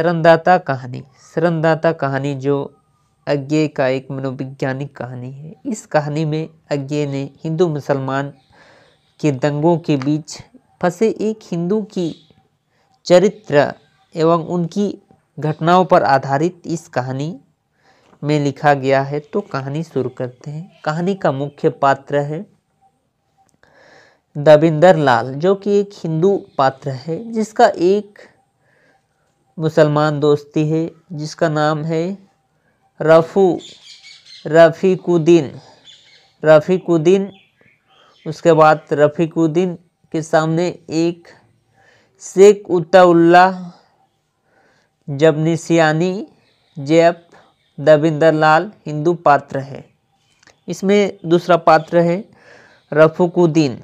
शरणदाता कहानी शरणदाता कहानी जो अज्ञे का एक मनोविज्ञानिक कहानी है इस कहानी में अज्ञे ने हिंदू मुसलमान के दंगों के बीच फंसे एक हिंदू की चरित्र एवं उनकी घटनाओं पर आधारित इस कहानी में लिखा गया है तो कहानी शुरू करते हैं कहानी का मुख्य पात्र है दविंदर लाल जो कि एक हिंदू पात्र है जिसका एक मुसलमान दोस्ती है जिसका नाम है रफ़ू रफ़ीकुद्दीन रफ़ीकुद्दीन उसके बाद रफ़ीकुद्दीन के सामने एक शेख उताउल्ला जबनीसियानी जैप दविंदर लाल हिंदू पात्र है इसमें दूसरा पात्र है रफ़ुकुद्दीन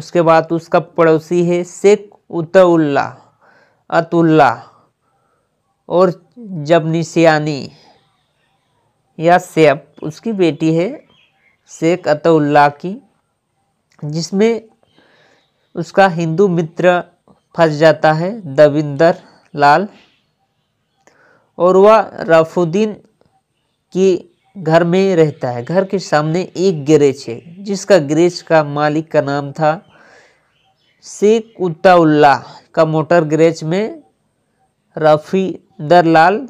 उसके बाद उसका पड़ोसी है शेख उतउल्ला अतुल्ला और जबनीसियानी या सेब उसकी बेटी है शेख अतउल्ला की जिसमें उसका हिंदू मित्र फंस जाता है दविंदर लाल और वह रफुद्दीन की घर में रहता है घर के सामने एक गैरेज है जिसका गैरेज का मालिक का नाम था शेख उत्ताउल्ला का मोटर गैरेज में रफ़ी दरलाल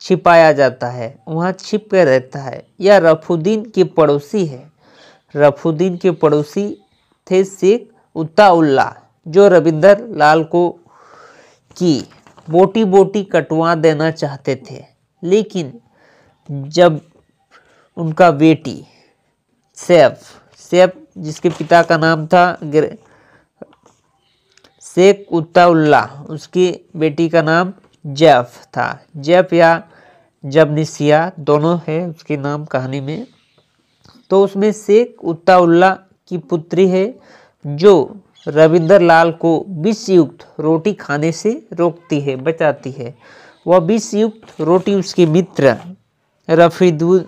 छिपाया जाता है वहाँ छिप कर रहता है यह रफुद्दीन के पड़ोसी है रफुद्दीन के पड़ोसी थे शेख उत्ताउल्ला जो रविंदर लाल को की बोटी बोटी कटवा देना चाहते थे लेकिन जब उनका बेटी सैफ सैफ जिसके पिता का नाम था शेख उत्ताउल्ला उसकी बेटी का नाम जेफ था जेफ या जबनिसिया दोनों है उसके नाम कहानी में तो उसमें शेख उत्ताउल्ला की पुत्री है जो रविंदर लाल को विषयुक्त रोटी खाने से रोकती है बचाती है वह विषयुक्त रोटी उसके मित्र रफीदु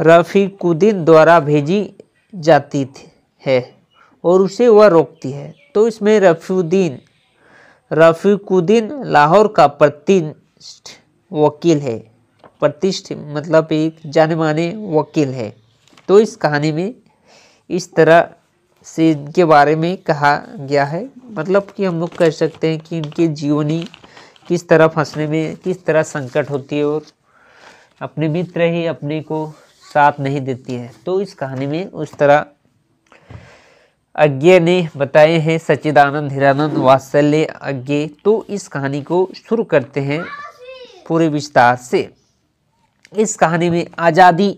रफीकुद्दीन द्वारा भेजी जाती थी है और उसे वह रोकती है तो इसमें रफीउद्दीन रफीकुद्दीन लाहौर का प्रतिष्ठ वकील है प्रतिष्ठ मतलब एक जाने माने वकील है तो इस कहानी में इस तरह से इनके बारे में कहा गया है मतलब कि हम लोग कह सकते हैं कि इनकी जीवनी किस तरह फंसने में किस तरह संकट होती है और अपने मित्र ही अपने को साथ नहीं देती है तो इस कहानी में उस तरह अज्ञे ने बताए हैं सच्चिदानंद हिरानंद वात्सल्य अज्ञे तो इस कहानी को शुरू करते हैं पूरे विस्तार से इस कहानी में आज़ादी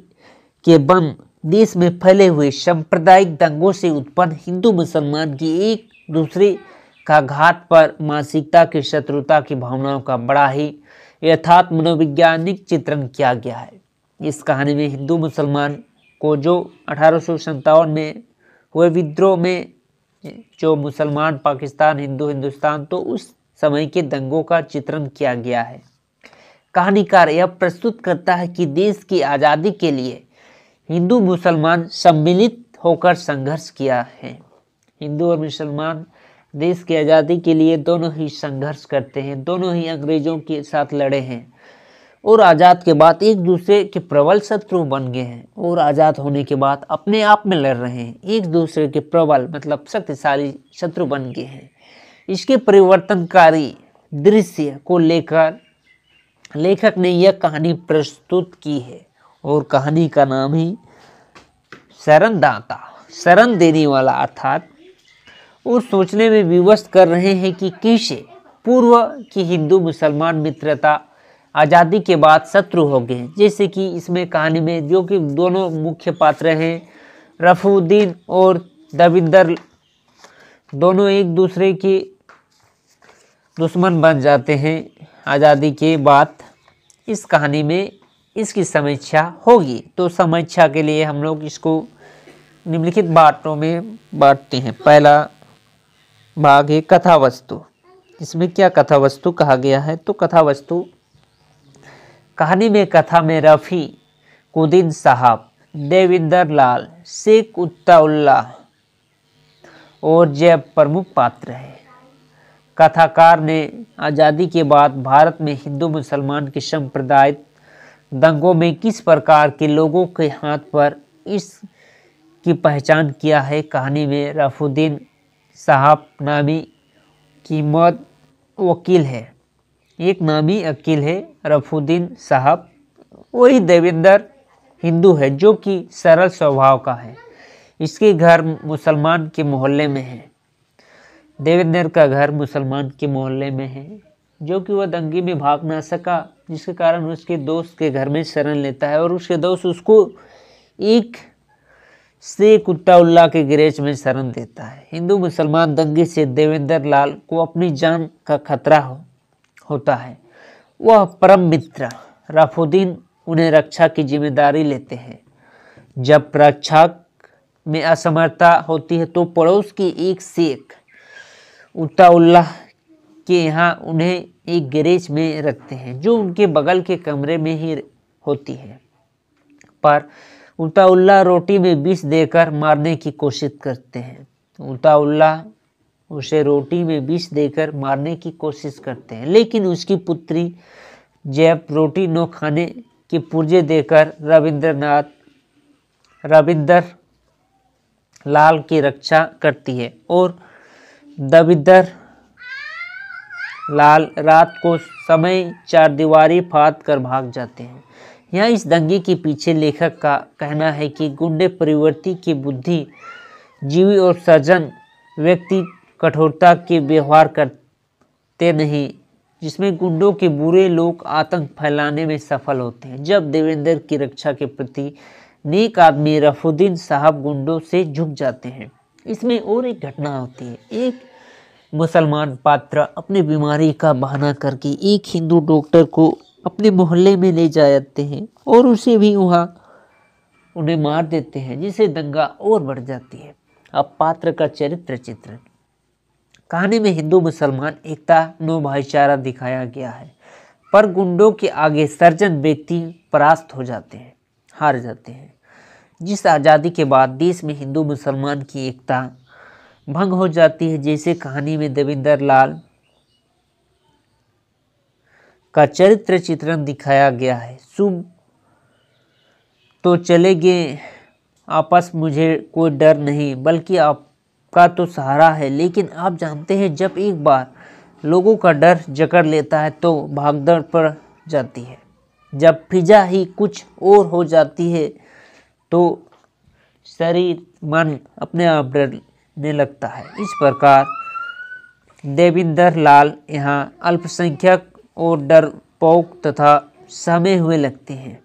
के बम देश में फैले हुए सांप्रदायिक दंगों से उत्पन्न हिंदू मुसलमान की एक दूसरे का घात पर मानसिकता की शत्रुता की भावनाओं का बड़ा ही यथार्थ मनोवैज्ञानिक चित्रण किया गया है इस कहानी में हिंदू मुसलमान को जो अठारह में वे विद्रोह में जो मुसलमान पाकिस्तान हिंदू हिंदुस्तान तो उस समय के दंगों का चित्रण किया गया है कहानीकार यह प्रस्तुत करता है कि देश की आज़ादी के लिए हिंदू मुसलमान सम्मिलित होकर संघर्ष किया है हिंदू और मुसलमान देश की आज़ादी के लिए दोनों ही संघर्ष करते हैं दोनों ही अंग्रेज़ों के साथ लड़े हैं और आज़ाद के बाद एक दूसरे के प्रबल शत्रु बन गए हैं और आज़ाद होने के बाद अपने आप में लड़ रहे हैं एक दूसरे के प्रबल मतलब शक्तिशाली शत्रु बन गए हैं इसके परिवर्तनकारी दृश्य को लेकर लेखक ने यह कहानी प्रस्तुत की है और कहानी का नाम ही शरणदाता शरण देने वाला अर्थात और सोचने में विवश कर रहे हैं कि कैसे पूर्व की हिंदू मुसलमान मित्रता आज़ादी के बाद शत्रु हो गए जैसे कि इसमें कहानी में जो कि दोनों मुख्य पात्र हैं रफुद्दीन और दविंदर दोनों एक दूसरे के दुश्मन बन जाते हैं आज़ादी के बाद इस कहानी में इसकी समीक्षा होगी तो समीक्षा के लिए हम लोग इसको निम्नलिखित बाटों में बांटते हैं पहला भाग है कथा वस्तु इसमें क्या कथा वस्तु कहा गया है तो कथा वस्तु कहानी में कथा में रफ़ी कुदीन साहब देविंदर लाल शेख उत्ताउल्ला और जैब प्रमुख पात्र है कथाकार ने आज़ादी के बाद भारत में हिंदू मुसलमान के संप्रदाय दंगों में किस प्रकार के लोगों के हाथ पर इस की पहचान किया है कहानी में रफुद्दीन साहब नामी की मौत वकील है एक नामी अकील है रफुद्दीन साहब वही देवेंद्र हिंदू है जो कि सरल स्वभाव का है इसके घर मुसलमान के मोहल्ले में है देवेंद्र का घर मुसलमान के मोहल्ले में है जो कि वह दंगे में भाग ना सका जिसके कारण उसके दोस्त के घर में शरण लेता है और उसके दोस्त उसको एक से कुत्ता उल्ला के गिरेज में शरण देता है हिंदू मुसलमान दंगे से देवेंद्र लाल को अपनी जान का खतरा हो होता है वह परम मित्र रफुद्दीन उन्हें रक्षा की जिम्मेदारी लेते हैं जब रक्षक में असमर्थता होती है तो पड़ोस की एक शेख उताउल्लाह के यहाँ उन्हें एक गैरेज में रखते हैं जो उनके बगल के कमरे में ही होती है पर उताउल्ला रोटी में विष देकर मारने की कोशिश करते हैं उताउल्ला उसे रोटी में विष देकर मारने की कोशिश करते हैं लेकिन उसकी पुत्री जैप रोटी न खाने के पुर्जे देकर रविंद्रनाथ रविंद्र लाल की रक्षा करती है और दविंदर लाल रात को समय चार दीवारी फात कर भाग जाते हैं यहाँ इस दंगे के पीछे लेखक का कहना है कि गुंडे परिवर्ती की बुद्धि जीवी और सजन व्यक्ति कठोरता के व्यवहार करते नहीं जिसमें गुंडों के बुरे लोग आतंक फैलाने में सफल होते हैं जब देवेंद्र की रक्षा के प्रति नेक आदमी रफुद्दीन साहब गुंडों से झुक जाते हैं इसमें और एक घटना होती है एक मुसलमान पात्र अपनी बीमारी का बहाना करके एक हिंदू डॉक्टर को अपने मोहल्ले में ले जाते हैं और उसे भी वहाँ उन्हें मार देते हैं जिससे दंगा और बढ़ जाती है अब पात्र का चरित्र चित्रण कहानी में हिंदू मुसलमान एकता नो भाईचारा दिखाया गया है पर गुंडों के आगे सर्जन व्यक्ति परास्त हो जाते हैं हार जाते हैं जिस आज़ादी के बाद देश में हिंदू मुसलमान की एकता भंग हो जाती है जैसे कहानी में देवेंद्र लाल का चरित्र चित्रण दिखाया गया है शुभ तो चले गए आपस मुझे कोई डर नहीं बल्कि आप का तो सहारा है लेकिन आप जानते हैं जब एक बार लोगों का डर जकड़ लेता है तो भागदड़ पर जाती है जब फिजा ही कुछ और हो जाती है तो शरीर मन अपने आप डरने लगता है इस प्रकार देविंदर लाल यहाँ अल्पसंख्यक और डरपोक तथा सहमे हुए लगते हैं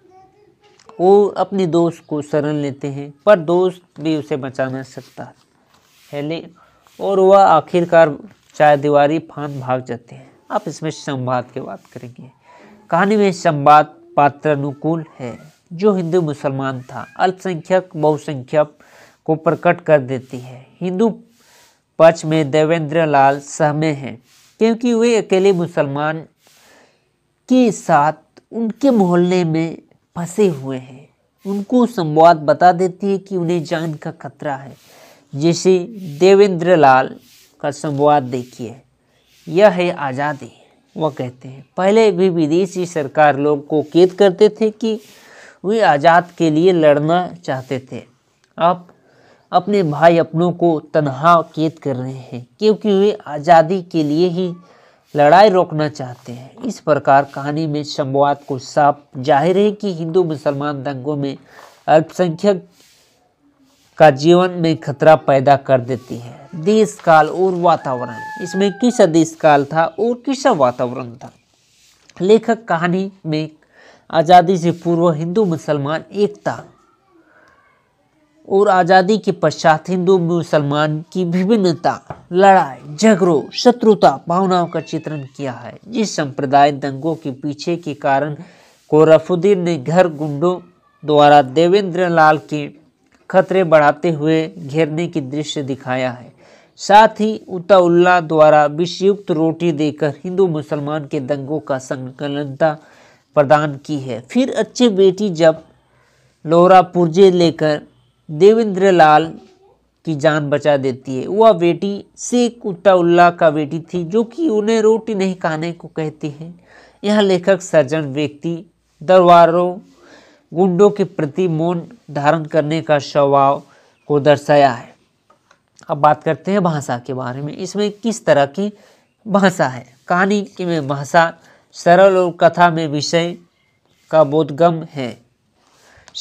और अपने दोस्त को शरण लेते हैं पर दोस्त भी उसे बचा नहीं सकता फैले और वह आखिरकार चार दीवारी फान भाग जाते हैं अब इसमें संवाद की बात करेंगे कहानी में संवाद पात्र अनुकूल है जो हिंदू मुसलमान था अल्पसंख्यक बहुसंख्यक को प्रकट कर देती है हिंदू पक्ष में देवेंद्र लाल सहमे हैं क्योंकि वे अकेले मुसलमान के साथ उनके मोहल्ले में फंसे हुए हैं उनको संवाद बता देती है कि उन्हें जान का खतरा है जैसे देवेंद्र लाल का संवाद देखिए यह है आज़ादी वह कहते हैं पहले भी विदेशी सरकार लोग को कैद करते थे कि वे आज़ाद के लिए लड़ना चाहते थे अब अपने भाई अपनों को तनहा कैद कर रहे हैं क्योंकि वे आज़ादी के लिए ही लड़ाई रोकना चाहते हैं इस प्रकार कहानी में संवाद को साफ जाहिर है कि हिंदू मुसलमान दंगों में अल्पसंख्यक का जीवन में खतरा पैदा कर देती है देश काल और वातावरण इसमें किसा देश काल था और किसा वातावरण था लेखक कहानी में आज़ादी से पूर्व हिंदू मुसलमान एकता और आज़ादी के पश्चात हिंदू मुसलमान की विभिन्नता लड़ाई झगड़ों शत्रुता भावनाओं का चित्रण किया है जिस संप्रदाय दंगों के पीछे के कारण कोरफुद्दीन ने घर गुंडों द्वारा देवेंद्र लाल के खतरे बढ़ाते हुए घेरने की दृश्य दिखाया है साथ ही उताउल्ला द्वारा विषयुक्त रोटी देकर हिंदू मुसलमान के दंगों का संकलनता प्रदान की है फिर अच्छे बेटी जब लोरा पुर्जे लेकर देवेंद्र लाल की जान बचा देती है वह बेटी शेख उताउल्ला का बेटी थी जो कि उन्हें रोटी नहीं खाने को कहती है यह लेखक सज्जन व्यक्ति दरबारों गुंडों के प्रति मौन धारण करने का स्वभाव को दर्शाया है अब बात करते हैं भाषा के बारे में इसमें किस तरह की भाषा है कहानी की में भाषा सरल और कथा में विषय का बोधगम है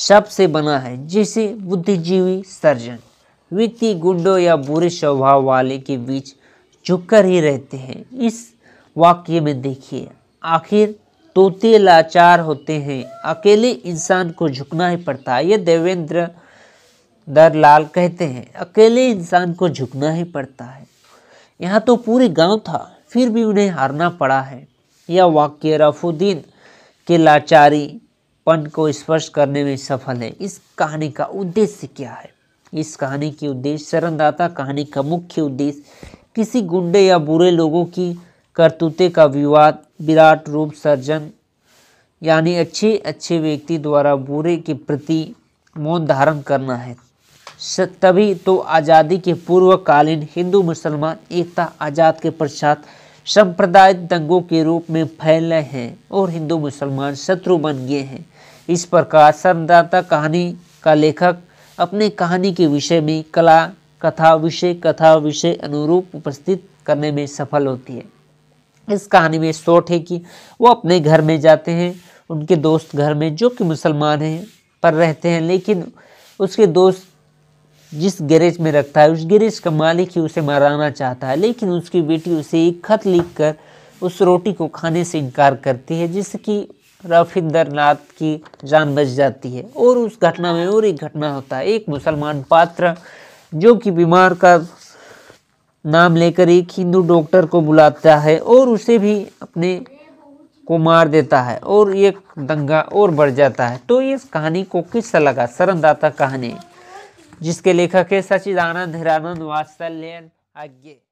शब्द से बना है जैसे बुद्धिजीवी सर्जन व्यक्ति गुंडों या बुरे स्वभाव वाले के बीच झुककर ही रहते हैं इस वाक्य में देखिए आखिर तोते लाचार होते हैं अकेले इंसान को झुकना ही पड़ता है ये देवेंद्र दरलाल कहते हैं अकेले इंसान को झुकना ही पड़ता है यहाँ तो पूरे गांव था फिर भी उन्हें हारना पड़ा है यह वाक्य रफुद्दीन के लाचारी पन को स्पर्श करने में सफल है इस कहानी का उद्देश्य क्या है इस कहानी के उद्देश्य शरणदाता कहानी का मुख्य उद्देश्य किसी गुंडे या बुरे लोगों की करतूते का विवाद विराट रूप सर्जन यानी अच्छे अच्छे व्यक्ति द्वारा बुरे के प्रति मौन धारण करना है तभी तो आज़ादी के पूर्वकालीन हिंदू मुसलमान एकता आज़ाद के पश्चात संप्रदाय दंगों के रूप में फैल रहे हैं और हिंदू मुसलमान शत्रु बन गए हैं इस प्रकार सरदाता कहानी का लेखक अपने कहानी के विषय में कला कथा विषय कथा विषय अनुरूप उपस्थित करने में सफल होती है इस कहानी में शॉर्ट है कि वो अपने घर में जाते हैं उनके दोस्त घर में जो कि मुसलमान हैं पर रहते हैं लेकिन उसके दोस्त जिस गैरेज में रखता है उस गैरेज का मालिक ही उसे मराना चाहता है लेकिन उसकी बेटी उसे एक खत लिख कर उस रोटी को खाने से इनकार करती है जिसकी नाथ की जान बच जाती है और उस घटना में और एक घटना होता है एक मुसलमान पात्र जो कि बीमार का नाम लेकर एक हिंदू डॉक्टर को बुलाता है और उसे भी अपने को मार देता है और एक दंगा और बढ़ जाता है तो इस कहानी को किस्सा लगा शरणदाता कहानी जिसके लेखक है सचिदानंद हिरानंद वात्सल्य आज्ञे